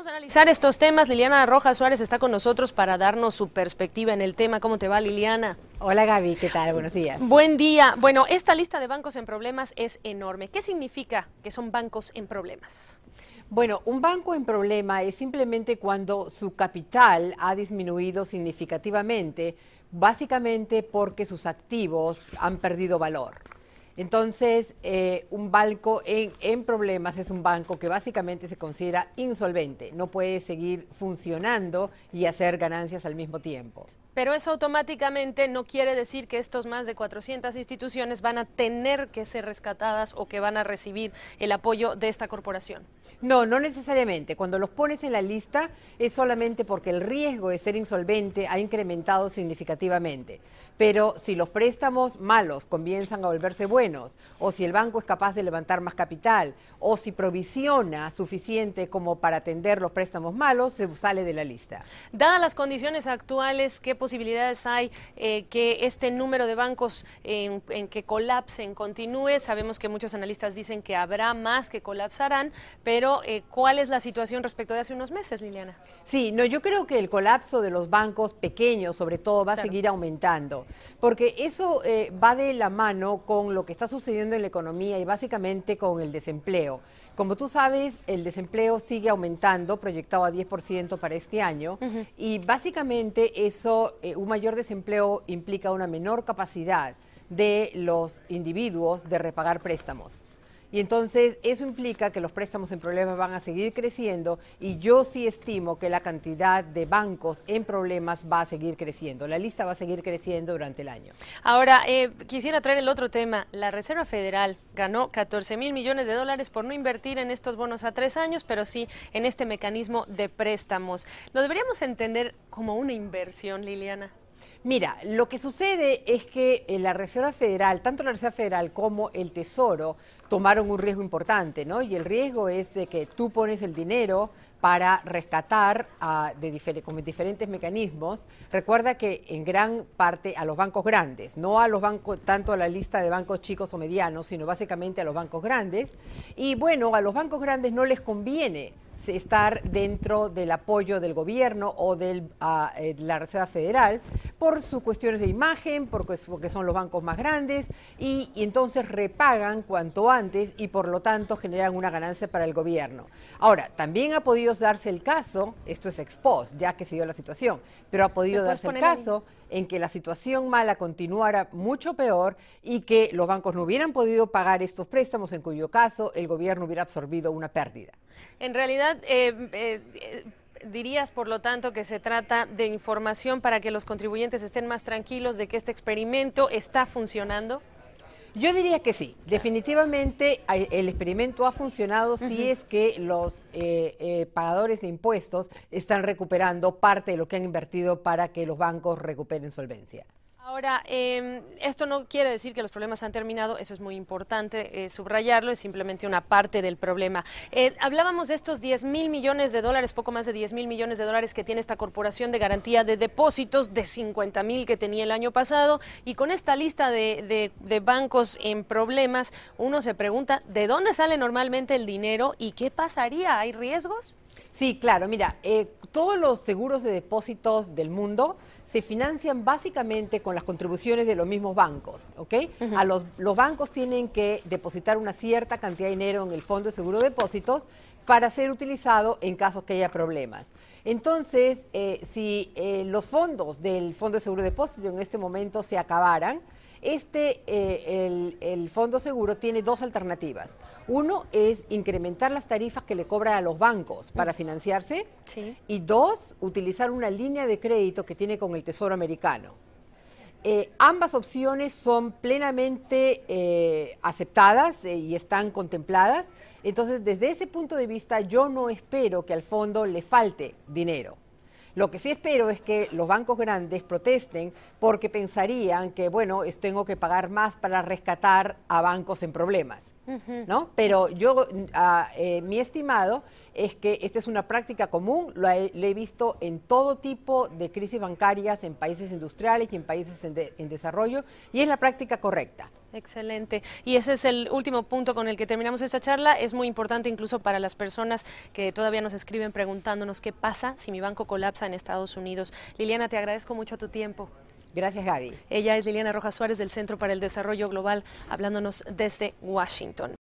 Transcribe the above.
Vamos a analizar estos temas. Liliana Rojas Suárez está con nosotros para darnos su perspectiva en el tema. ¿Cómo te va, Liliana? Hola, Gaby. ¿Qué tal? Buenos días. Buen día. Bueno, esta lista de bancos en problemas es enorme. ¿Qué significa que son bancos en problemas? Bueno, un banco en problema es simplemente cuando su capital ha disminuido significativamente, básicamente porque sus activos han perdido valor. Entonces, eh, un banco en, en, problemas es un banco que básicamente se considera insolvente, no puede seguir funcionando y hacer ganancias al mismo tiempo. Pero eso automáticamente no quiere decir que estos más de 400 instituciones van a tener que ser rescatadas o que van a recibir el apoyo de esta corporación. No, no necesariamente. Cuando los pones en la lista es solamente porque el riesgo de ser insolvente ha incrementado significativamente. Pero si los préstamos malos comienzan a volverse buenos, o si el banco es capaz de levantar más capital, o si provisiona suficiente como para atender los préstamos malos, se sale de la lista. Dadas las condiciones actuales, ¿qué posibilidades hay eh, que este número de bancos en, en que colapsen continúe? Sabemos que muchos analistas dicen que habrá más que colapsarán, pero pero, eh, ¿cuál es la situación respecto de hace unos meses, Liliana? Sí, no, yo creo que el colapso de los bancos pequeños, sobre todo, va a seguir aumentando, porque eso eh, va de la mano con lo que está sucediendo en la economía y básicamente con el desempleo. Como tú sabes, el desempleo sigue aumentando, proyectado a 10% para este año, y básicamente eso, eh, un mayor desempleo implica una menor capacidad de los individuos de repagar préstamos. Y entonces eso implica que los préstamos en problemas van a seguir creciendo y yo sí estimo que la cantidad de bancos en problemas va a seguir creciendo. La lista va a seguir creciendo durante el año. Ahora, eh, quisiera traer el otro tema. La Reserva Federal ganó 14 mil millones de dólares por no invertir en estos bonos a tres años, pero sí en este mecanismo de préstamos. ¿Lo deberíamos entender como una inversión, Liliana? Mira, lo que sucede es que eh, la Reserva Federal, tanto la Reserva Federal como el Tesoro, tomaron un riesgo importante, ¿no? Y el riesgo es de que tú pones el dinero para rescatar de con diferentes mecanismos. Recuerda que en gran parte a los bancos grandes, no a los bancos, tanto a la lista de bancos chicos o medianos, sino básicamente a los bancos grandes. Y bueno, a los bancos grandes no les conviene estar dentro del apoyo del gobierno o ah, eh, de la Reserva Federal, por sus cuestiones de imagen, porque, son los bancos más grandes, y, entonces repagan cuanto antes y por lo tanto generan una ganancia para el gobierno. Ahora, también ha podido darse el caso, esto es ex post, ya que se dio la situación, pero ha podido darse el caso en que la situación mala continuara mucho peor y que los bancos no hubieran podido pagar estos préstamos, en cuyo caso el gobierno hubiera absorbido una pérdida. En realidad, eh, eh, dirías, por lo tanto, que se trata de información para que los contribuyentes estén más tranquilos de que este experimento está funcionando? Yo diría que sí, definitivamente el experimento ha funcionado si es que los eh, eh, pagadores de impuestos están recuperando parte de lo que han invertido para que los bancos recuperen solvencia. Ahora, em, esto no quiere decir que los problemas han terminado, eso es muy importante eh, subrayarlo, es simplemente una parte del problema. Eh, hablábamos de estos 10 mil millones de dólares, poco más de 10 mil millones de dólares que tiene esta corporación de garantía de depósitos de 50 mil que tenía el año pasado y con esta lista de bancos en problemas, uno se pregunta, ¿de dónde sale normalmente el dinero y qué pasaría? ¿Hay riesgos? Sí, claro, mira, eh, todos los seguros de depósitos del mundo se financian básicamente con las contribuciones de los mismos bancos, ¿ok? A los, bancos tienen que depositar una cierta cantidad de dinero en el Fondo de Seguro de Depósitos para ser utilizado en caso que haya problemas. Entonces, eh, si eh, los fondos del Fondo de Seguro de Depósitos en este momento se acabaran, este, eh, el, Fondo Seguro tiene dos alternativas. Uno es incrementar las tarifas que le cobra a los bancos para financiarse. Y dos, utilizar una línea de crédito que tiene con el Tesoro Americano. Eh, ambas opciones son plenamente eh, aceptadas y están contempladas. Entonces, desde ese punto de vista, yo no espero que al fondo le falte dinero. Lo que sí espero es que los bancos grandes protesten porque pensarían que, bueno, tengo que pagar más para rescatar a bancos en problemas, ¿no? Pero yo, ah, eh, mi estimado es que esta es una práctica común, lo he, visto en todo tipo de crisis bancarias, en países industriales y en países en desarrollo, y es la práctica correcta. Excelente. Y ese es el último punto con el que terminamos esta charla. Es muy importante incluso para las personas que todavía nos escriben preguntándonos qué pasa si mi banco colapsa en Estados Unidos. Liliana, te agradezco mucho tu tiempo. Gracias, Gaby. Ella es Liliana Rojas Suárez del Centro para el Desarrollo Global, hablándonos desde Washington.